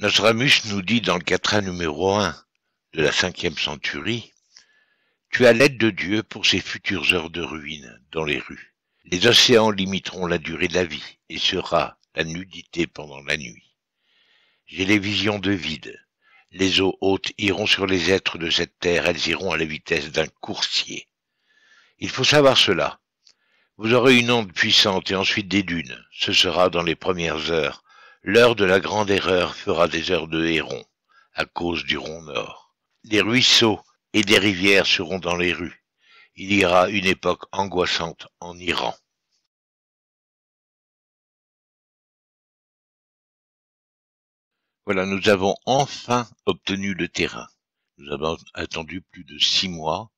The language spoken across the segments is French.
Nostramus nous dit dans le quatrain numéro 1 de la cinquième centurie Tu as l'aide de Dieu pour ces futures heures de ruine dans les rues. Les océans limiteront la durée de la vie et sera la nudité pendant la nuit. J'ai les visions de vide. Les eaux hautes iront sur les êtres de cette terre, elles iront à la vitesse d'un coursier. Il faut savoir cela. Vous aurez une onde puissante et ensuite des dunes. Ce sera dans les premières heures L'heure de la grande erreur fera des heures de héron, à cause du rond nord. Des ruisseaux et des rivières seront dans les rues. Il y aura une époque angoissante en Iran. Voilà, nous avons enfin obtenu le terrain. Nous avons attendu plus de six mois.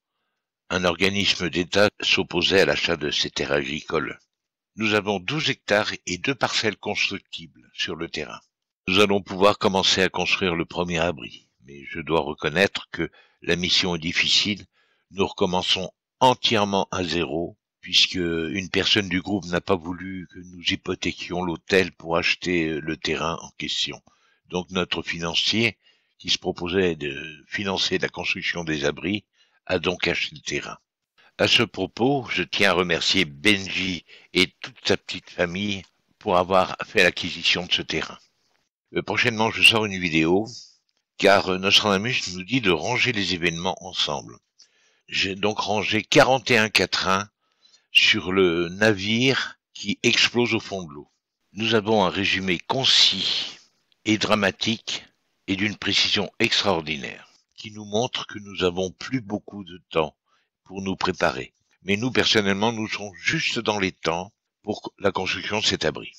Un organisme d'État s'opposait à l'achat de ces terres agricoles. Nous avons 12 hectares et deux parcelles constructibles sur le terrain. Nous allons pouvoir commencer à construire le premier abri, mais je dois reconnaître que la mission est difficile. Nous recommençons entièrement à zéro puisque une personne du groupe n'a pas voulu que nous hypothéquions l'hôtel pour acheter le terrain en question. Donc notre financier, qui se proposait de financer la construction des abris, a donc acheté le terrain. À ce propos, je tiens à remercier Benji et toute sa petite famille pour avoir fait l'acquisition de ce terrain. Euh, prochainement, je sors une vidéo car euh, Nostradamus nous dit de ranger les événements ensemble. J'ai donc rangé 41 quatrains sur le navire qui explose au fond de l'eau. Nous avons un résumé concis et dramatique et d'une précision extraordinaire qui nous montre que nous avons plus beaucoup de temps pour nous préparer. Mais nous, personnellement, nous serons juste dans les temps pour la construction de cet abri.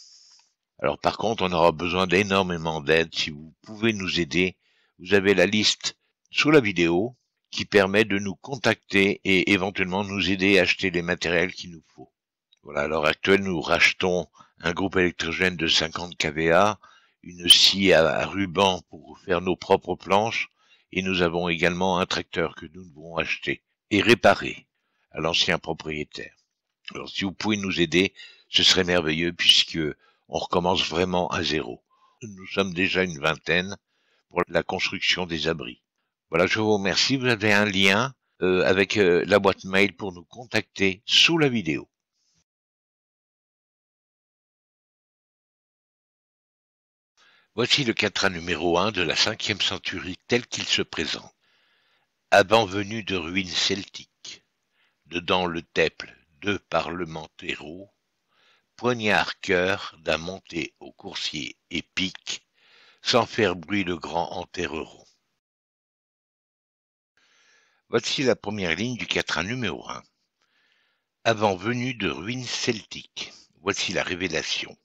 Alors par contre, on aura besoin d'énormément d'aide. Si vous pouvez nous aider, vous avez la liste sous la vidéo qui permet de nous contacter et éventuellement nous aider à acheter les matériels qu'il nous faut. Voilà, à l'heure actuelle, nous rachetons un groupe électrogène de 50 kVA, une scie à ruban pour faire nos propres planches, et nous avons également un tracteur que nous devons acheter et réparer à l'ancien propriétaire. Alors si vous pouvez nous aider, ce serait merveilleux puisque on recommence vraiment à zéro. Nous sommes déjà une vingtaine pour la construction des abris. Voilà, je vous remercie. Vous avez un lien euh, avec euh, la boîte mail pour nous contacter sous la vidéo. Voici le quatrain numéro 1 de la cinquième centurie tel qu'il se présente avant venu de ruines celtiques, dedans le temple de parlementéraux, poignard cœur d'un monté au coursier épique, sans faire bruit le grand enterreur. Voici la première ligne du quatrain numéro 1. Avant venu de ruines celtiques, voici la révélation.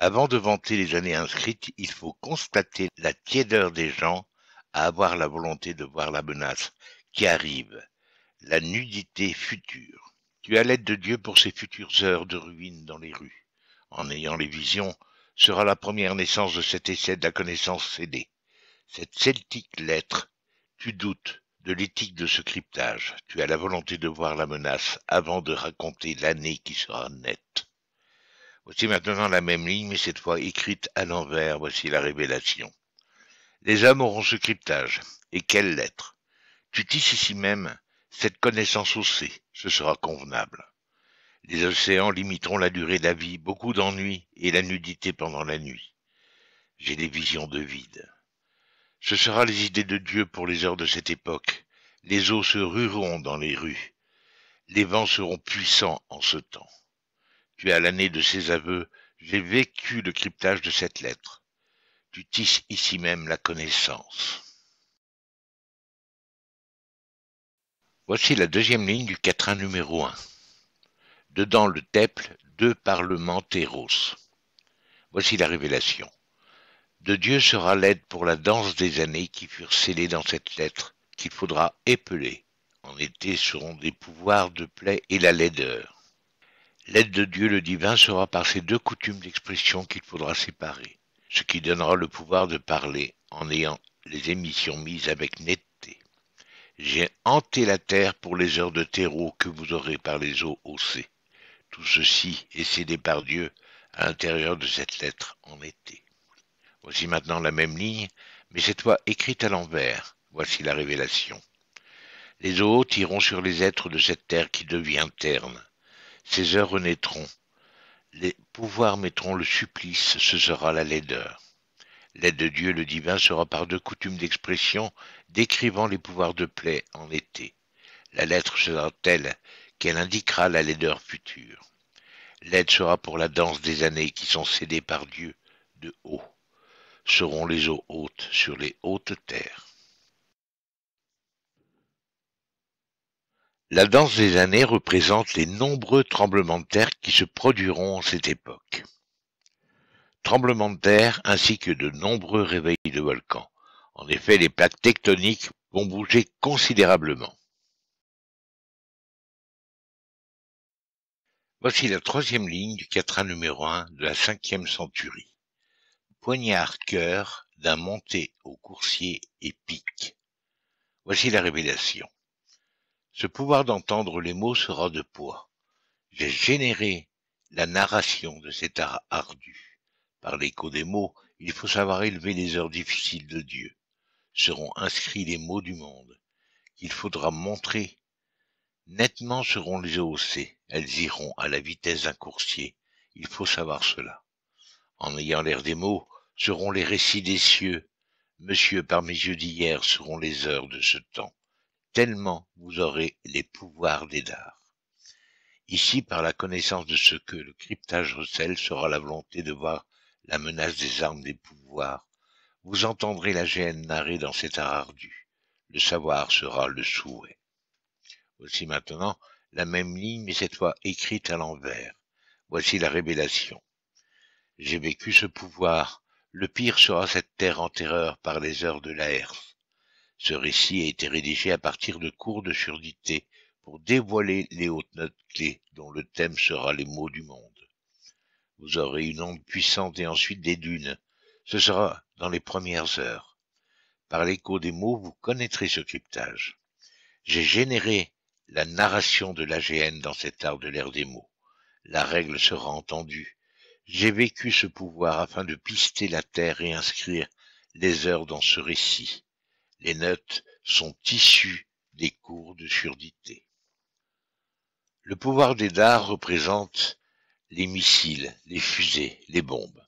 Avant de vanter les années inscrites, il faut constater la tiédeur des gens à avoir la volonté de voir la menace qui arrive, la nudité future. Tu as l'aide de Dieu pour ces futures heures de ruines dans les rues. En ayant les visions, sera la première naissance de cet essai de la connaissance cédée. Cette celtique lettre, tu doutes de l'éthique de ce cryptage. Tu as la volonté de voir la menace avant de raconter l'année qui sera nette. Voici maintenant la même ligne, mais cette fois écrite à l'envers. Voici la révélation. Les hommes auront ce cryptage. Et quelle lettre Tu tisses ici même cette connaissance haussée, ce sera convenable. Les océans limiteront la durée de la vie, beaucoup d'ennuis et la nudité pendant la nuit. J'ai des visions de vide. Ce sera les idées de Dieu pour les heures de cette époque. Les eaux se rueront dans les rues. Les vents seront puissants en ce temps. Tu as à l'année de ces aveux, j'ai vécu le cryptage de cette lettre. Tu tisses ici même la connaissance. Voici la deuxième ligne du quatrain numéro 1. Dedans le temple, deux parlementéros. Voici la révélation. De Dieu sera l'aide pour la danse des années qui furent scellées dans cette lettre, qu'il faudra épeler. En été seront des pouvoirs de plaie et la laideur. L'aide de Dieu le divin sera par ces deux coutumes d'expression qu'il faudra séparer ce qui donnera le pouvoir de parler en ayant les émissions mises avec netteté. J'ai hanté la terre pour les heures de terreau que vous aurez par les eaux haussées. Tout ceci est cédé par Dieu à l'intérieur de cette lettre en été. Voici maintenant la même ligne, mais cette fois écrite à l'envers. Voici la révélation. Les eaux tireront sur les êtres de cette terre qui devient terne. Ces heures renaîtront, les pouvoirs mettront le supplice, ce sera la laideur. L'aide de Dieu le divin sera par deux coutumes d'expression décrivant les pouvoirs de plaie en été. La lettre sera telle qu'elle indiquera la laideur future. L'aide sera pour la danse des années qui sont cédées par Dieu de haut. Seront les eaux hautes sur les hautes terres. La danse des années représente les nombreux tremblements de terre qui se produiront en cette époque. Tremblements de terre ainsi que de nombreux réveils de volcans. En effet, les plaques tectoniques vont bouger considérablement. Voici la troisième ligne du quatrain numéro 1 de la cinquième centurie. Poignard cœur d'un monté au coursier et pique. Voici la révélation. Ce pouvoir d'entendre les mots sera de poids. J'ai généré la narration de cet art ardu. Par l'écho des mots, il faut savoir élever les heures difficiles de Dieu. Seront inscrits les mots du monde, Il faudra montrer. Nettement seront les haussées. elles iront à la vitesse d'un coursier. Il faut savoir cela. En ayant l'air des mots, seront les récits des cieux. Monsieur, par mes yeux d'hier, seront les heures de ce temps tellement vous aurez les pouvoirs des dards. Ici, par la connaissance de ce que le cryptage recèle, sera la volonté de voir la menace des armes des pouvoirs. Vous entendrez la gêne narrée dans cet art ardu. Le savoir sera le souhait. Voici maintenant la même ligne, mais cette fois écrite à l'envers. Voici la révélation. J'ai vécu ce pouvoir. Le pire sera cette terre en terreur par les heures de la ce récit a été rédigé à partir de cours de surdité pour dévoiler les hautes notes clés dont le thème sera les mots du monde. Vous aurez une onde puissante et ensuite des dunes. Ce sera dans les premières heures. Par l'écho des mots, vous connaîtrez ce cryptage. J'ai généré la narration de l'AGN dans cet art de l'ère des mots. La règle sera entendue. J'ai vécu ce pouvoir afin de pister la terre et inscrire les heures dans ce récit. Les notes sont issues des cours de surdité. Le pouvoir des dards représente les missiles, les fusées, les bombes.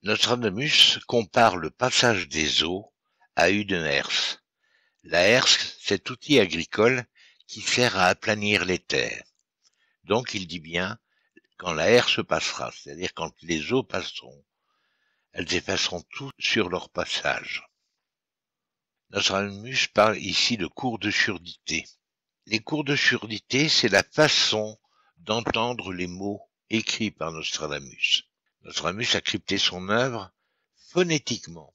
Notre Nostradamus compare le passage des eaux à une herse. La herse, cet outil agricole qui sert à aplanir les terres. Donc il dit bien quand la herse passera, c'est-à-dire quand les eaux passeront, elles effaceront tout sur leur passage. Notre parle ici de cours de surdité. Les cours de surdité, c'est la façon d'entendre les mots écrits par Nostradamus. Nostradamus a crypté son œuvre phonétiquement.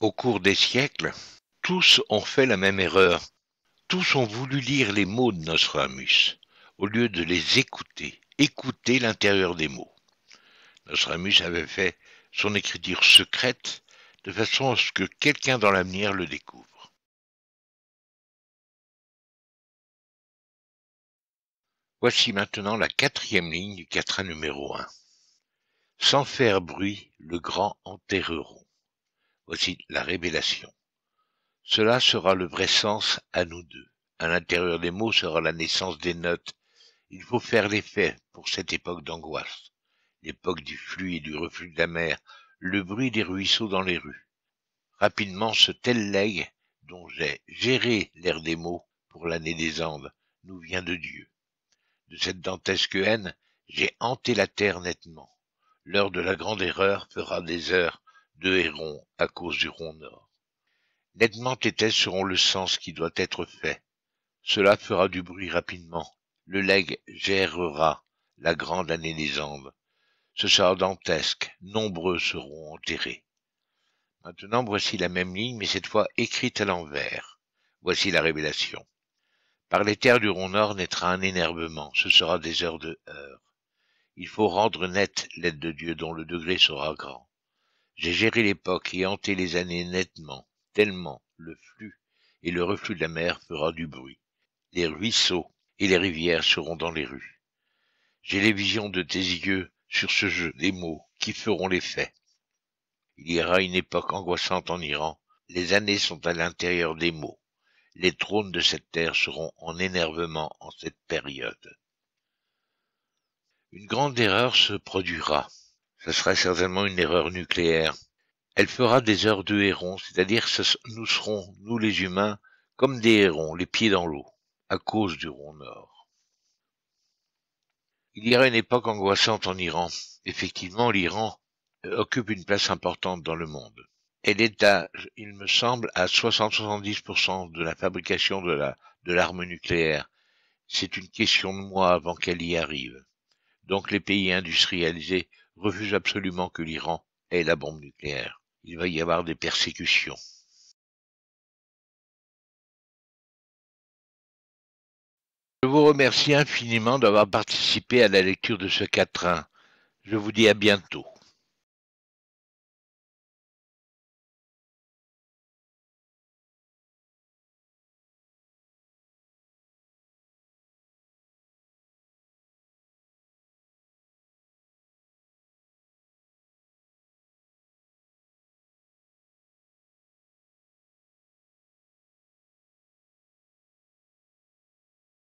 Au cours des siècles, tous ont fait la même erreur. Tous ont voulu lire les mots de Nostradamus, au lieu de les écouter, écouter l'intérieur des mots. Nostradamus avait fait son écriture secrète de façon à ce que quelqu'un dans l'avenir le découvre. Voici maintenant la quatrième ligne du quatrain numéro 1. Sans faire bruit, le grand enterreront. Voici la révélation. Cela sera le vrai sens à nous deux. À l'intérieur des mots sera la naissance des notes. Il faut faire l'effet faits pour cette époque d'angoisse, l'époque du flux et du reflux de la mer, le bruit des ruisseaux dans les rues. Rapidement, ce tel leg dont j'ai géré l'air des mots pour l'année des Andes nous vient de Dieu cette dantesque haine, j'ai hanté la terre nettement. L'heure de la grande erreur fera des heures de héron à cause du rond nord. Nettement tes tests seront le sens qui doit être fait. Cela fera du bruit rapidement. Le legs gérera la grande année des Andes. Ce sera dantesque. Nombreux seront enterrés. Maintenant, voici la même ligne, mais cette fois écrite à l'envers. Voici la révélation. Par les terres du rond nord naîtra un énervement, ce sera des heures de heurts. Il faut rendre nette l'aide de Dieu dont le degré sera grand. J'ai géré l'époque et hanté les années nettement, tellement le flux et le reflux de la mer fera du bruit. Les ruisseaux et les rivières seront dans les rues. J'ai les visions de tes yeux sur ce jeu des mots qui feront les faits. Il y aura une époque angoissante en Iran. Les années sont à l'intérieur des mots les trônes de cette terre seront en énervement en cette période. Une grande erreur se produira. Ce sera certainement une erreur nucléaire. Elle fera des heures de hérons, c'est-à-dire nous serons, nous les humains, comme des hérons, les pieds dans l'eau, à cause du rond nord. Il y aura une époque angoissante en Iran. Effectivement, l'Iran occupe une place importante dans le monde elle est à, il me semble, à 60-70% de la fabrication de la de l'arme nucléaire. C'est une question de mois avant qu'elle y arrive. Donc les pays industrialisés refusent absolument que l'Iran ait la bombe nucléaire. Il va y avoir des persécutions. Je vous remercie infiniment d'avoir participé à la lecture de ce quatrain. Je vous dis à bientôt.